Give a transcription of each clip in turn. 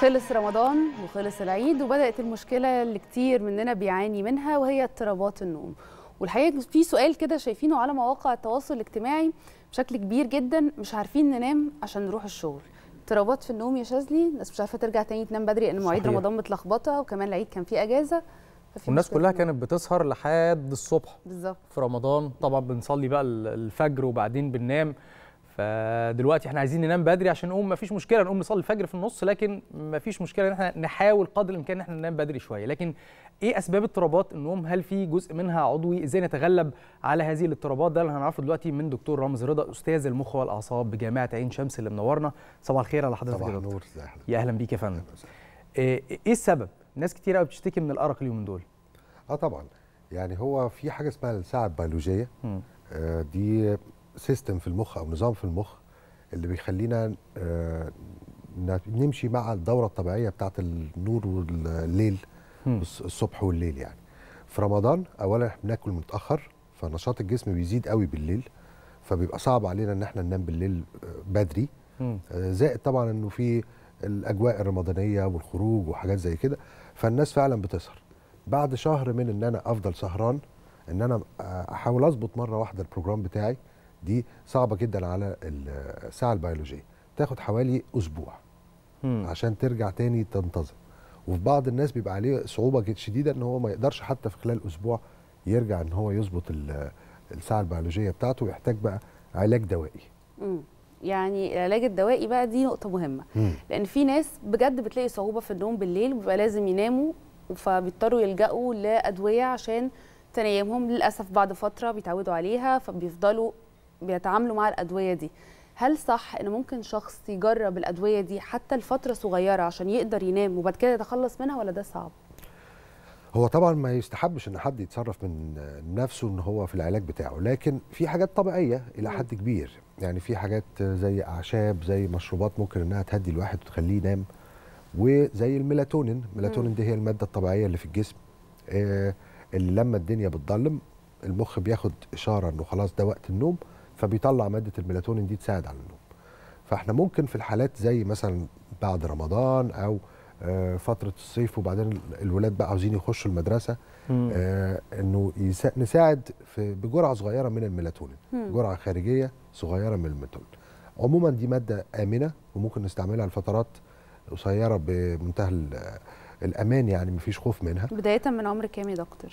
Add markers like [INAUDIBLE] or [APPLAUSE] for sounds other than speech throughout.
خلص رمضان وخلص العيد وبدات المشكله اللي كتير مننا بيعاني منها وهي اضطرابات النوم والحقيقه في سؤال كده شايفينه على مواقع التواصل الاجتماعي بشكل كبير جدا مش عارفين ننام عشان نروح الشغل اضطرابات في النوم يا شاذلي الناس مش عارفه ترجع تاني تنام بدري لان مواعيد رمضان متلخبطه وكمان العيد كان فيه اجازه والناس كلها كانت بتسهر لحد الصبح بالظبط في رمضان طبعا بنصلي بقى الفجر وبعدين بننام فدلوقتي احنا عايزين ننام بدري عشان نقوم مفيش مشكله نقوم نصلي الفجر في النص لكن مفيش مشكله ان احنا نحاول قدر الامكان ان احنا ننام بدري شويه لكن ايه اسباب اضطرابات النوم هل في جزء منها عضوي ازاي نتغلب على هذه الاضطرابات ده اللي هنعرفه دلوقتي من دكتور رامز رضا استاذ المخ والاعصاب بجامعه عين شمس اللي منورنا صباح الخير على حضرتك صباح النور يا اهلا بيك يا فندم آه، ايه السبب ناس كتير قوي بتشتكي من الارق اليومين دول اه طبعا يعني هو في حاجه اسمها الساعه البيولوجيه آه دي سيستم في المخ او نظام في المخ اللي بيخلينا آه، نمشي مع الدوره الطبيعيه بتاعه النور والليل الصبح والليل يعني في رمضان اولا احنا بناكل متاخر فنشاط الجسم بيزيد قوي بالليل فبيبقى صعب علينا ان احنا ننام بالليل آه، بدري آه، زائد طبعا انه في الاجواء الرمضانيه والخروج وحاجات زي كده فالناس فعلا بتسهر بعد شهر من ان انا افضل سهران ان انا احاول اظبط مره واحده البروجرام بتاعي دي صعبه جدا على الساعه البيولوجيه تاخد حوالي اسبوع مم. عشان ترجع تاني تنتظم وفي بعض الناس بيبقى عليه صعوبه شديده ان هو ما يقدرش حتى في خلال اسبوع يرجع ان هو يظبط الساعه البيولوجيه بتاعته ويحتاج بقى علاج دوائي مم. يعني العلاج الدوائي بقى دي نقطه مهمه مم. لان في ناس بجد بتلاقي صعوبه في النوم بالليل وبيبقى لازم يناموا فبيضطروا يلجأوا لأدوية عشان تنيمهم للأسف بعد فترة بيتعودوا عليها فبيفضلوا بيتعاملوا مع الادويه دي هل صح ان ممكن شخص يجرب الادويه دي حتى لفتره صغيره عشان يقدر ينام وبعد كده يتخلص منها ولا ده صعب هو طبعا ما يستحبش ان حد يتصرف من نفسه ان هو في العلاج بتاعه لكن في حاجات طبيعيه الى حد كبير يعني في حاجات زي اعشاب زي مشروبات ممكن انها تهدي الواحد وتخليه ينام وزي الميلاتونين الميلاتونين دي هي الماده الطبيعيه اللي في الجسم آه، اللي لما الدنيا بتضلم المخ بياخد اشاره انه خلاص ده وقت النوم فبيطلع ماده الميلاتونين دي تساعد على النوم فاحنا ممكن في الحالات زي مثلا بعد رمضان او آه، فتره الصيف وبعدين الولاد بقى عاوزين يخشوا المدرسه آه انه نساعد في بجرعه صغيره من الميلاتونين جرعه خارجيه صغيره من الميلاتونين عموما دي ماده امنه وممكن نستعملها لفترات قصيره بمنتهى الامان يعني مفيش خوف منها بدايه من عمر كام يا دكتور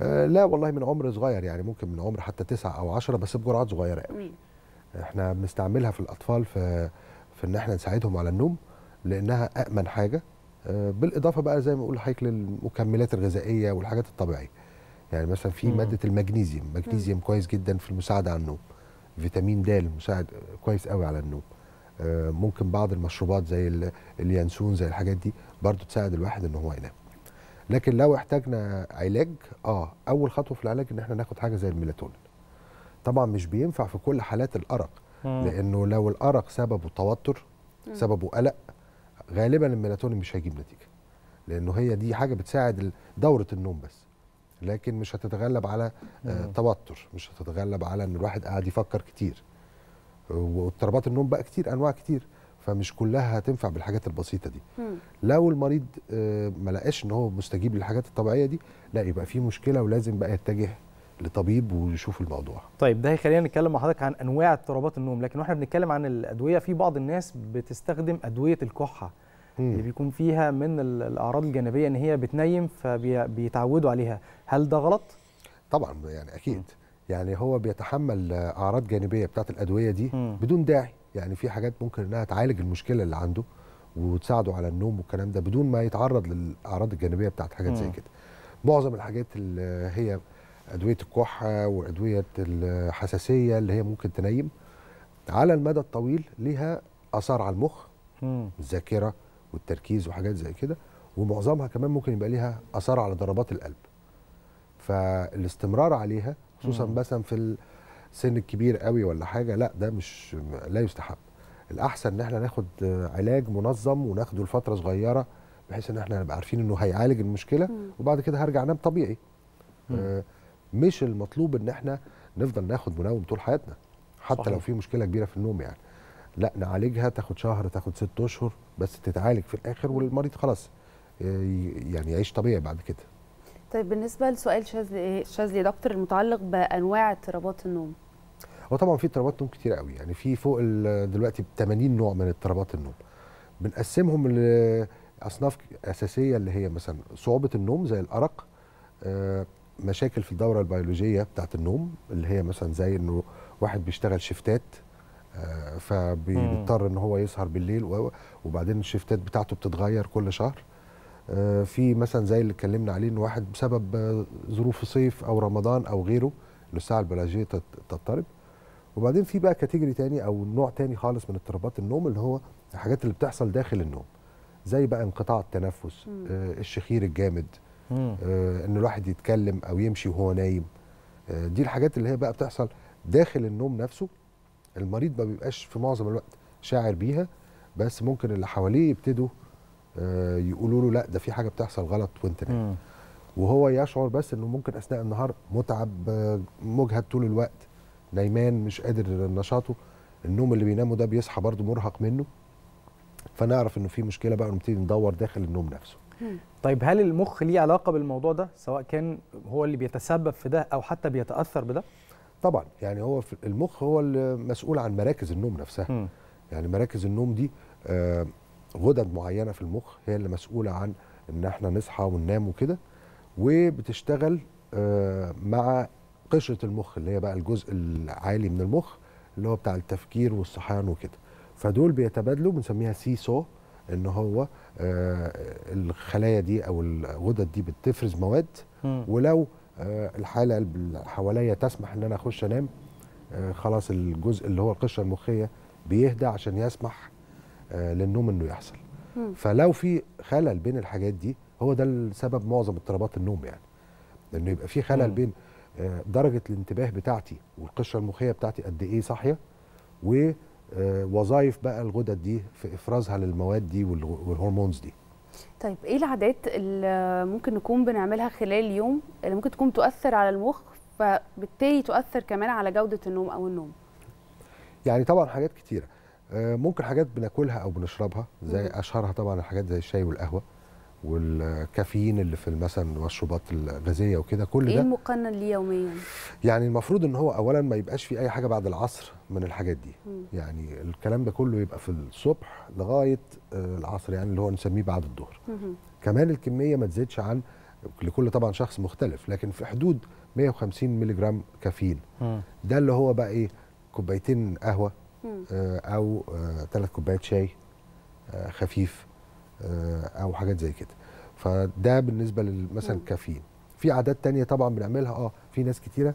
آه، لا والله من عمر صغير يعني ممكن من عمر حتى تسعة او عشرة بس بجرعات صغيره قوي احنا بنستعملها في الاطفال في في ان احنا نساعدهم على النوم لانها امن حاجه آه، بالاضافه بقى زي ما بقول لحضرتك للمكملات الغذائيه والحاجات الطبيعيه يعني مثلا في أمم. ماده المغنيزيوم المغنيزيوم كويس جدا في المساعده على النوم فيتامين د مساعد كويس قوي على النوم آه، ممكن بعض المشروبات زي اليانسون زي الحاجات دي برضو تساعد الواحد ان هو ينام لكن لو احتاجنا علاج اه اول خطوه في العلاج ان احنا ناخد حاجه زي الميلاتونين طبعا مش بينفع في كل حالات الارق مم. لانه لو الارق سببه توتر سببه قلق غالبا الميلاتونين مش هيجيب نتيجه لانه هي دي حاجه بتساعد دوره النوم بس لكن مش هتتغلب على آه، توتر مش هتتغلب على ان الواحد قاعد يفكر كتير واضطرابات النوم بقى كتير انواع كتير فمش كلها هتنفع بالحاجات البسيطه دي لو المريض آه، ما لقاش ان هو مستجيب للحاجات الطبيعيه دي لا يبقى في مشكله ولازم بقى يتجه لطبيب ويشوف الموضوع طيب ده هيخلينا نتكلم مع حضرتك عن انواع اضطرابات النوم لكن واحنا بنتكلم عن الادويه في بعض الناس بتستخدم ادويه الكحه مم. اللي بيكون فيها من الاعراض الجانبيه ان هي بتنيم فبيتعودوا عليها هل ده غلط طبعا يعني اكيد مم. يعني هو بيتحمل اعراض جانبيه بتاعه الادويه دي بدون داعي يعني في حاجات ممكن انها تعالج المشكله اللي عنده وتساعده على النوم والكلام ده بدون ما يتعرض للاعراض الجانبيه بتاعت حاجات زي كده معظم الحاجات اللي هي ادويه الكحه وادويه الحساسيه اللي هي ممكن تنيم على المدى الطويل ليها اثار على المخ الذاكره والتركيز وحاجات زي كده ومعظمها كمان ممكن يبقى ليها اثار على ضربات القلب فالاستمرار عليها خصوصا مثلا في سن كبير قوي ولا حاجه لا ده مش لا يستحق الاحسن ان احنا ناخد علاج منظم وناخده لفتره صغيره بحيث ان احنا نبقى عارفين انه هيعالج المشكله وبعد كده هرجع انام طبيعي آه، مش المطلوب ان احنا نفضل ناخد منوم طول حياتنا حتى صحيح. لو في مشكله كبيره في النوم يعني لا نعالجها تاخد شهر تاخد ست اشهر بس تتعالج في الاخر والمريض خلاص آه، يعني يعيش طبيعي بعد كده طيب بالنسبه لسؤال شاذلي شاذلي دكتور المتعلق بانواع اضطرابات النوم وطبعا في اضطرابات نوم كتير قوي يعني في فوق دلوقتي 80 نوع من اضطرابات النوم بنقسمهم لاصناف اساسيه اللي هي مثلا صعوبه النوم زي الارق آه، مشاكل في الدوره البيولوجيه بتاعه النوم اللي هي مثلا زي انه واحد بيشتغل شيفتات آه، فبيضطر ان هو يسهر بالليل وبعدين الشيفتات بتاعته بتتغير كل شهر آه، في مثلا زي اللي اتكلمنا عليه ان واحد بسبب ظروف صيف او رمضان او غيره الساعه البيولوجيه تضطرب وبعدين في بقى كاتيجوري تاني او نوع تاني خالص من اضطرابات النوم اللي هو الحاجات اللي بتحصل داخل النوم زي بقى انقطاع التنفس آه الشخير الجامد آه ان الواحد يتكلم او يمشي وهو نايم آه دي الحاجات اللي هي بقى بتحصل داخل النوم نفسه المريض ما بيبقاش في معظم الوقت شاعر بيها بس ممكن اللي حواليه يبتدوا آه يقولوا له لا ده في حاجه بتحصل غلط وانت نايم وهو يشعر بس انه ممكن اثناء النهار متعب آه، مجهد طول الوقت نايمان مش قادر نشاطه النوم اللي بينامه ده بيصحى برضه مرهق منه فنعرف انه في مشكله بقى ونبتدي ندور داخل النوم نفسه طيب هل المخ ليه علاقه بالموضوع ده سواء كان هو اللي بيتسبب في ده او حتى بيتاثر بده طبعا يعني هو المخ هو المسؤول عن مراكز النوم نفسها يعني مراكز النوم دي آه، غدد معينه في المخ هي اللي مسؤوله عن ان احنا نصحى وننام وكده وبتشتغل آه، مع قشره المخ اللي هي بقى الجزء العالي من المخ اللي هو بتاع التفكير والصحيان وكده فدول بيتبادلوا بنسميها سيسو ان هو آه الخلايا دي او الغدد دي بتفرز مواد م. ولو آه الحاله اللي حواليا تسمح ان انا اخش انام آه خلاص الجزء اللي هو القشره المخيه بيهدى عشان يسمح آه للنوم انه يحصل م. فلو في خلل بين الحاجات دي هو ده السبب معظم اضطرابات النوم يعني انه يبقى في خلل م. بين آه، درجه الانتباه بتاعتي والقشره المخيه بتاعتي قد ايه صاحيه ووظائف آه، بقى الغدد دي في افرازها للمواد دي والهرمونز دي طيب ايه العادات اللي ممكن نكون بنعملها خلال اليوم اللي ممكن تكون تؤثر على المخ فبالتالي تؤثر كمان على جوده النوم او النوم يعني طبعا حاجات كتيره آه، ممكن حاجات بناكلها او بنشربها زي اشهرها طبعا الحاجات زي الشاي والقهوه والكافيين اللي في مثلا المشروبات الغازيه وكده كل إيه ده ايه المقنن ليه يوميا؟ يعني المفروض ان هو اولا ما يبقاش في اي حاجه بعد العصر من الحاجات دي م. يعني الكلام ده كله يبقى في الصبح لغايه آه، العصر يعني اللي هو نسميه بعد الظهر كمان الكميه ما تزيدش عن لكل طبعا شخص مختلف لكن في حدود 150 جرام كافيين ده اللي هو بقى ايه كوبايتين قهوه آه، او ثلاث آه، كوبايات شاي خفيف آه، او حاجات زي كده فده بالنسبه مثلا الكافيين في عادات تانية طبعا بنعملها اه في ناس كتيره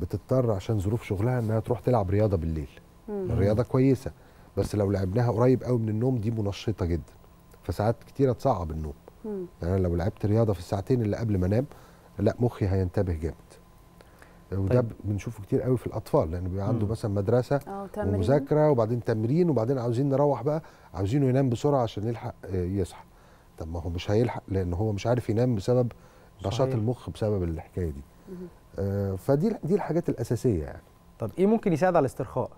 بتضطر عشان ظروف شغلها انها تروح تلعب رياضه بالليل مم. الرياضه كويسه بس لو لعبناها قريب قوي من النوم دي منشطه جدا فساعات كتيره تصعب النوم مم. يعني لو لعبت رياضه في الساعتين اللي قبل ما انام لا مخي هينتبه جامد وده طيب. بنشوفه كتير قوي في الاطفال لان بيبقى عنده مثلا مدرسه آه، ومذاكره وبعدين تمرين وبعدين عاوزين نروح بقى عاوزينه ينام بسرعه عشان يلحق آه، يصحى طب ما هو مش هيلحق لان هو مش عارف ينام بسبب نشاط المخ بسبب الحكايه دي آه فدي دي الحاجات الاساسيه يعني طب ايه ممكن يساعد على الاسترخاء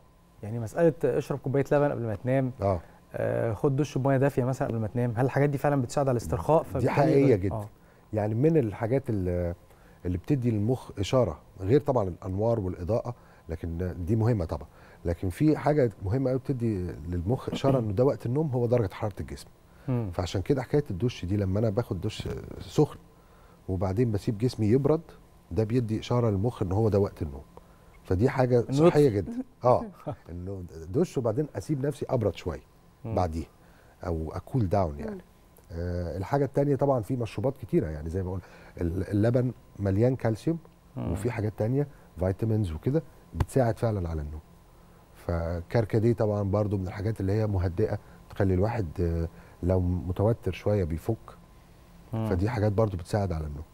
يعني مساله اشرب كوبايه لبن قبل ما تنام اه, آه خد دش بميه دافيه مثلا قبل ما تنام هل الحاجات دي فعلا بتساعد على الاسترخاء دي حقيقيه جدا آه. يعني من الحاجات اللي اللي بتدي للمخ اشاره غير طبعا الانوار والاضاءه لكن دي مهمه طبعا لكن في حاجه مهمه قوي بتدي للمخ اشاره انه ده وقت النوم هو درجه حراره الجسم فعشان كده حكايه الدش دي لما انا باخد دش سخن وبعدين بسيب جسمي يبرد ده بيدي اشاره للمخ ان هو ده وقت النوم فدي حاجه صحيه جدا [LAUGHS] اه انه دش وبعدين اسيب نفسي ابرد شويه بعديه او اكول داون يعني آه، الحاجه الثانيه طبعا في مشروبات كتيره يعني زي ما قلنا اللبن مليان كالسيوم وفي حاجات تانية فيتامينز وكده بتساعد فعلا على النوم فكركديه طبعا برضو من الحاجات اللي هي مهدئه تخلي الواحد آه، لو متوتر شويه بيفك فدي حاجات برضو بتساعد على النوم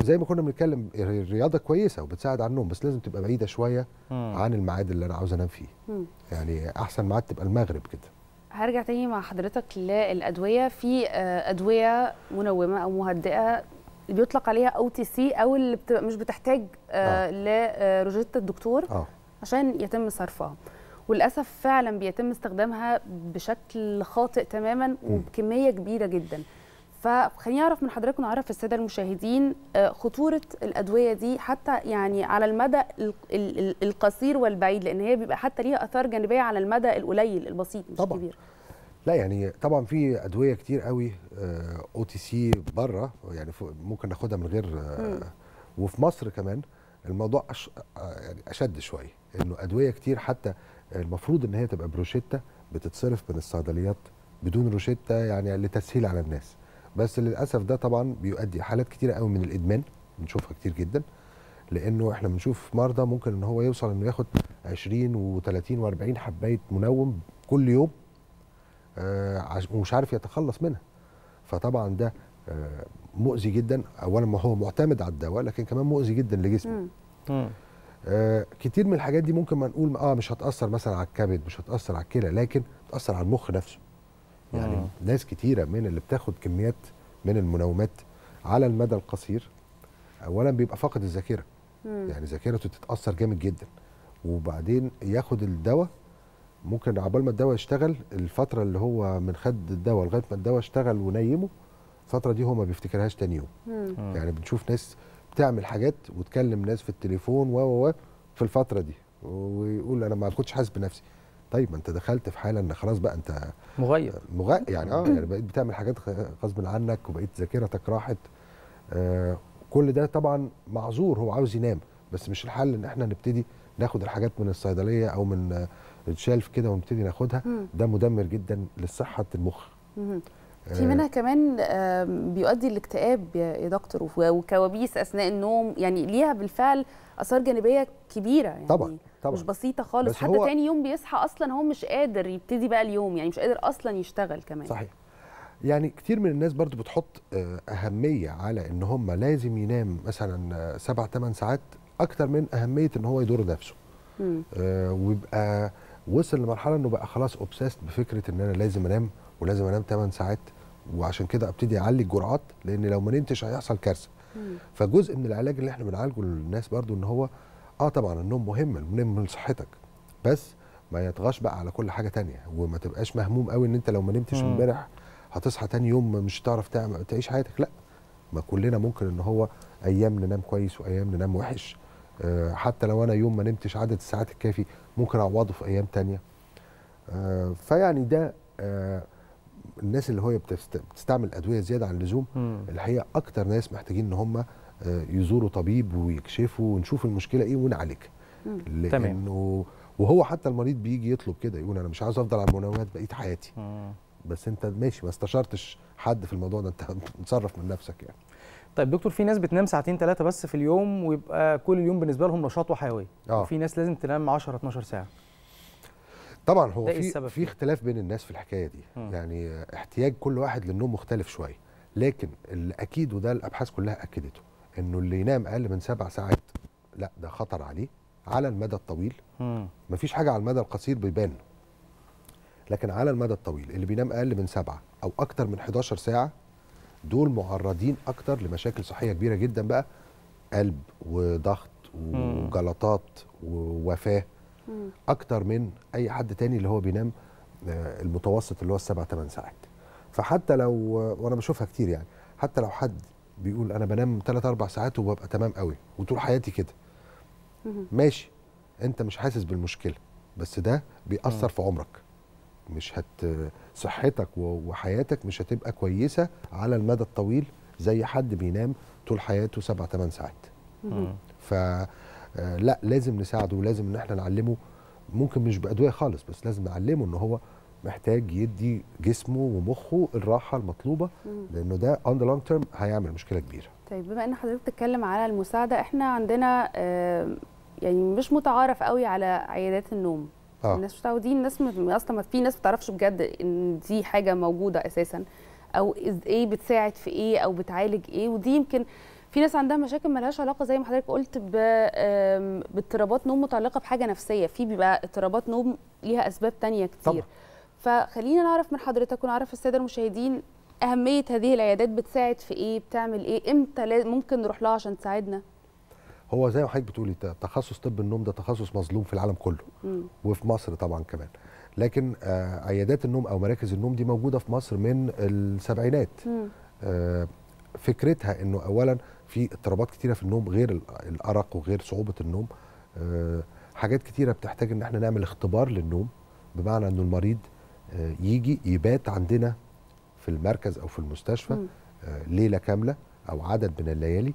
وزي ما كنا بنتكلم الرياضه كويسه وبتساعد على النوم بس لازم تبقى بعيده شويه عن الميعاد اللي انا عاوز انام فيه يعني احسن ميعاد تبقى المغرب كده هرجع تاني مع حضرتك للادويه في آه، ادويه منومه او مهدئه بيطلق عليها او تي سي او اللي بتبقى مش بتحتاج آه. آه. لروجيت آه، الدكتور أوه. عشان يتم صرفها وللاسف فعلا بيتم استخدامها بشكل خاطئ تماما وبكميه كبيره جدا فخليني اعرف من حضرتك ونعرف الساده المشاهدين آه، خطوره الادويه دي حتى يعني على المدى القصير والبعيد لان هي بيبقى حتى ليها اثار جانبيه على المدى القليل البسيط مش طبعًا. كبير لا يعني طبعا في ادويه كتير قوي او تي سي بره يعني ممكن ناخدها من غير آه، وفي مصر كمان الموضوع أش... آه، يعني اشد شويه انه ادويه كتير حتى المفروض ان هي تبقى بروشيتا بتتصرف من الصيدليات بدون روشيتا يعني لتسهيل على الناس بس للاسف ده طبعا بيؤدي حالات كتيره قوي من الادمان بنشوفها كتير جدا لانه احنا بنشوف مرضى ممكن ان هو يوصل انه ياخد 20 و30 و40 حبايه منوم كل يوم آه، ومش عارف يتخلص منها فطبعا ده آه، مؤذي جدا اولا ما هو معتمد على الدواء لكن كمان مؤذي جدا لجسمه آه، كتير من الحاجات دي ممكن ما نقول اه مش هتاثر مثلا على الكبد مش هتاثر على الكلى لكن تاثر على المخ نفسه يعني مم. آه. ناس كتيره من اللي بتاخد كميات من المنومات على المدى القصير اولا بيبقى فاقد الذاكره يعني ذاكرته تتاثر جامد جدا وبعدين ياخد الدواء ممكن عقبال ما الدواء يشتغل الفتره اللي هو من خد الدواء لغايه ما الدواء اشتغل ونيمه الفتره دي هو ما بيفتكرهاش تاني يوم آه. يعني بنشوف ناس بتعمل حاجات وتكلم ناس في التليفون و و في الفتره دي ويقول انا ما كنتش حاسس بنفسي طيب ما انت دخلت في حاله ان خلاص بقى انت مغير مغ... يعني اه يعني بقيت بتعمل حاجات غصب عنك وبقيت ذاكرتك راحت آه كل ده طبعا معذور هو عاوز ينام بس مش الحل ان احنا نبتدي ناخد الحاجات من الصيدليه او من الشلف كده ونبتدي ناخدها ده مدمر جدا لصحه المخ في آه. منها كمان بيؤدي الاكتئاب يا دكتور وكوابيس اثناء النوم يعني ليها بالفعل اثار جانبيه كبيره يعني طبعا طبعا. مش بسيطه خالص بس حتى تاني يوم بيصحى اصلا هو مش قادر يبتدي بقى اليوم يعني مش قادر اصلا يشتغل كمان صحيح يعني كتير من الناس برضو بتحط آه، اهميه على ان هم لازم ينام مثلا آه، سبع ثمان ساعات اكتر من اهميه ان هو يدور نفسه آه ويبقى وصل لمرحله انه بقى خلاص اوبسيست بفكره ان انا لازم انام ولازم انام 8 ساعات وعشان كده ابتدي اعلي الجرعات لان لو ما نمتش هيحصل كارثه فجزء من العلاج اللي احنا بنعالجه للناس برضو ان هو اه طبعا النوم مهم النوم لصحتك بس ما يطغاش بقى على كل حاجه تانية وما تبقاش مهموم قوي ان انت لو ما نمتش امبارح هتصحى تاني يوم مش هتعرف تعيش حياتك لا ما كلنا ممكن ان هو ايام ننام كويس وايام ننام وحش آه، حتى لو انا يوم ما نمتش عدد الساعات الكافي ممكن اعوضه في ايام تانية آه، فيعني ده آه، الناس اللي هي بتستعمل ادويه زياده عن اللزوم الحقيقه اكتر ناس محتاجين ان هم آه، يزوروا طبيب ويكشفوا ونشوف المشكله ايه ونعالجها لانه وهو حتى المريض بيجي يطلب كده يقول انا مش عايز افضل على المنومات بقيت حياتي بس انت ماشي ما استشرتش حد في الموضوع ده انت [LAUGHS] متصرف من نفسك يعني طيب دكتور في ناس بتنام ساعتين ثلاثه بس في اليوم ويبقى كل اليوم بالنسبه لهم نشاط وحيويه آه. وفي ناس لازم تنام 10 12 ساعه طبعا هو إيه في في اختلاف بين الناس في الحكايه دي م. يعني احتياج كل واحد للنوم مختلف شويه لكن اللي اكيد وده الابحاث كلها اكدته انه اللي ينام اقل من سبع ساعات لا ده خطر عليه على المدى الطويل مم. مفيش حاجه على المدى القصير بيبان لكن على المدى الطويل اللي بينام اقل من سبعه او اكتر من 11 ساعه دول معرضين اكتر لمشاكل صحيه كبيره جدا بقى قلب وضغط وجلطات ووفاه اكتر من اي حد تاني اللي هو بينام آه، المتوسط اللي هو السبع ثمان ساعات فحتى لو وانا بشوفها كتير يعني حتى لو حد بيقول انا بنام ثلاث اربع ساعات وببقى تمام قوي وطول حياتي كده ماشي انت مش حاسس بالمشكله بس ده بيأثر في عمرك مش هت صحتك وحياتك مش هتبقى كويسه على المدى الطويل زي حد بينام طول حياته سبع ثمان ساعات ف آه، لا لازم نساعده ولازم ان احنا نعلمه ممكن مش بادويه خالص بس لازم نعلمه ان هو محتاج يدي جسمه ومخه الراحه المطلوبه لانه ده اون ذا لونج تيرم هيعمل مشكله كبيره طيب بما ان حضرتك بتتكلم على المساعده احنا عندنا يعني مش متعارف قوي على عيادات النوم آه. الناس مش متعودين الناس اصلا في ناس ما بتعرفش بجد ان دي حاجه موجوده اساسا او ايه بتساعد في ايه او بتعالج ايه ودي يمكن في ناس عندها مشاكل مالهاش علاقه زي ما حضرتك قلت باضطرابات نوم متعلقه بحاجه نفسيه في بيبقى اضطرابات نوم ليها اسباب تانية كتير طبعا. فخلينا نعرف من حضرتك ونعرف الساده المشاهدين اهميه هذه العيادات بتساعد في ايه بتعمل ايه امتى ممكن نروح لها عشان تساعدنا هو زي ما حضرتك بتقولي تخصص طب النوم ده تخصص مظلوم في العالم كله م. وفي مصر طبعا كمان لكن آه عيادات النوم او مراكز النوم دي موجوده في مصر من السبعينات آه فكرتها انه اولا في اضطرابات كتيره في النوم غير الارق وغير صعوبه النوم آه حاجات كتيره بتحتاج ان احنا نعمل اختبار للنوم بمعنى انه المريض آه، يجي يبات عندنا في المركز او في المستشفى م. آه، ليله كامله او عدد من الليالي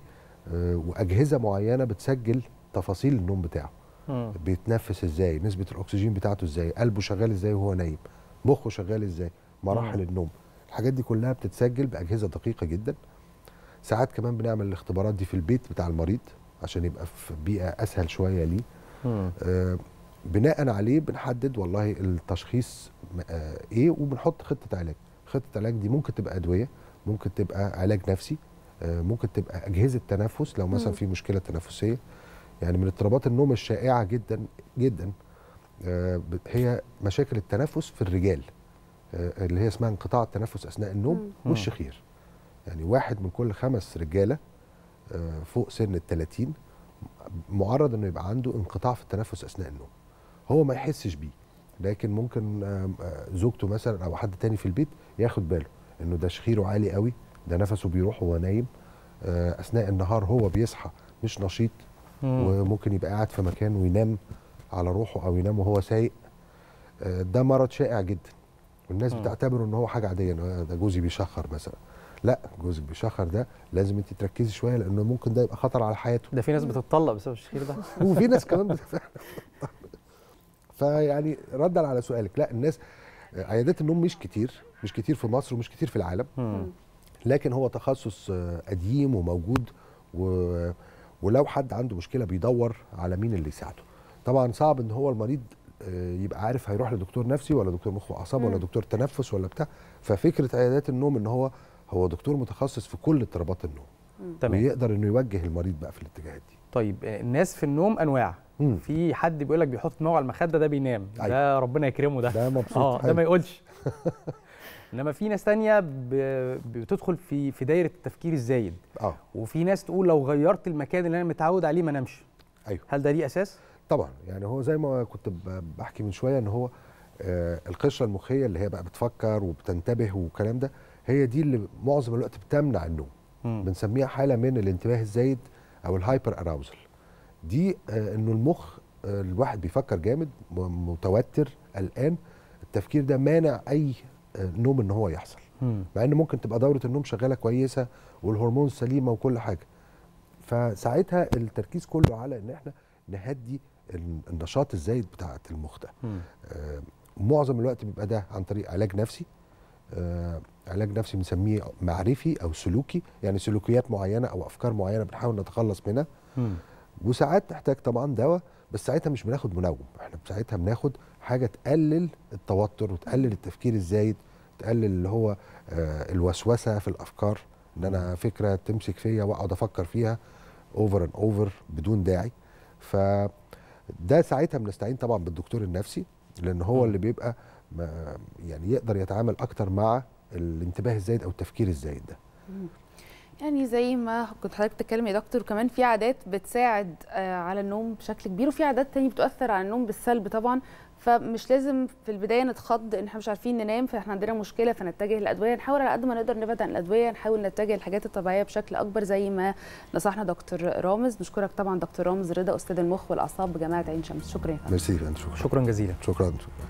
آه، واجهزه معينه بتسجل تفاصيل النوم بتاعه م. بيتنفس ازاي نسبه الاكسجين بتاعته ازاي قلبه شغال ازاي وهو نايم مخه شغال ازاي مراحل م. النوم الحاجات دي كلها بتتسجل باجهزه دقيقه جدا ساعات كمان بنعمل الاختبارات دي في البيت بتاع المريض عشان يبقى في بيئه اسهل شويه ليه بناء عليه بنحدد والله التشخيص آه، ايه وبنحط خطه علاج خطه علاج دي ممكن تبقى ادويه ممكن تبقى علاج نفسي آه، ممكن تبقى اجهزه تنفس لو مثلا في مشكله تنفسيه يعني من اضطرابات النوم الشائعه جدا جدا آه، هي مشاكل التنفس في الرجال اللي هي اسمها انقطاع التنفس اثناء النوم والشخير يعني واحد من كل خمس رجاله فوق سن ال 30 معرض انه يبقى عنده انقطاع في التنفس اثناء النوم هو ما يحسش بيه لكن ممكن آه، زوجته مثلا او حد تاني في البيت ياخد باله انه ده شخيره عالي قوي ده نفسه بيروح وهو نايم آه، اثناء النهار هو بيصحى مش نشيط وممكن يبقى قاعد في مكان وينام على روحه او ينام وهو سايق آه، ده مرض شائع جدا والناس بتعتبره ان هو حاجه عاديه ده جوزي بيشخر مثلا لا جوزك بيشخر ده لازم انت تركزي شويه لانه ممكن ده يبقى خطر على حياته ده في ناس بتتطلق بسبب الشخير ده وفي ناس كمان بتتطلق [LAUGHS] [LAUGHS] فيعني ردا على سؤالك لا الناس آه، عيادات النوم مش كتير مش كتير في مصر ومش كتير في العالم لكن هو تخصص آه، قديم وموجود و... ولو حد عنده مشكله بيدور على مين اللي يساعده طبعا صعب ان هو المريض آه، يبقى عارف هيروح لدكتور نفسي ولا دكتور مخ واعصاب ولا دكتور تنفس ولا بتاع ففكره عيادات النوم ان هو هو دكتور متخصص في كل اضطرابات النوم تمام ويقدر انه يوجه المريض بقى في الاتجاهات دي طيب الناس في النوم انواع في حد بيقول لك بيحط دماغه على المخده ده بينام أيوة. ده ربنا يكرمه ده ده مبسوط اه ده أيوه. ما يقولش [LAUGHS] انما في ناس تانية بتدخل في في دايره التفكير الزايد اه وفي ناس تقول لو غيرت المكان اللي انا متعود عليه ما نمش ايوه هل ده ليه اساس طبعا يعني هو زي ما كنت بحكي من شويه ان هو آه القشره المخيه اللي هي بقى بتفكر وبتنتبه والكلام ده هي دي اللي معظم الوقت بتمنع النوم بنسميها حاله من الانتباه الزايد او الهايبر اراوزل دي آه، انه المخ آه، الواحد بيفكر جامد متوتر قلقان التفكير ده مانع اي آه، نوم ان هو يحصل مع ان ممكن تبقى دوره النوم شغاله كويسه والهرمون سليمه وكل حاجه فساعتها التركيز كله على ان احنا نهدي النشاط الزايد بتاع المخ ده معظم الوقت بيبقى ده عن طريق علاج نفسي علاج نفسي بنسميه معرفي او سلوكي يعني سلوكيات معينه او افكار معينه بنحاول نتخلص منها وساعات تحتاج طبعا دواء بس ساعتها مش بناخد منوم احنا ساعتها بناخد حاجه تقلل التوتر وتقلل التفكير الزايد تقلل اللي هو آه، الوسوسه في الافكار ان انا فكره تمسك فيا واقعد افكر فيها اوفر اند اوفر بدون داعي ف ده ساعتها بنستعين طبعا بالدكتور النفسي لان هو اللي بيبقى يعني يقدر يتعامل اكتر مع الانتباه الزايد او التفكير الزايد ده يعني زي ما كنت حضرتك بتتكلم يا دكتور كمان في عادات بتساعد آه، على النوم بشكل كبير وفي عادات تانية بتؤثر على النوم بالسلب طبعا فمش لازم في البدايه نتخض ان احنا مش عارفين ننام فاحنا عندنا مشكله فنتجه للادويه نحاول على قد ما نقدر نبعد عن الادويه نحاول نتجه للحاجات الطبيعيه بشكل اكبر زي ما نصحنا دكتور رامز نشكرك طبعا دكتور رامز رضا استاذ المخ والاعصاب بجامعه عين شمس شكرا يا فندم ميرسي شكرا شكرا جزيلا شكرا, شكرا.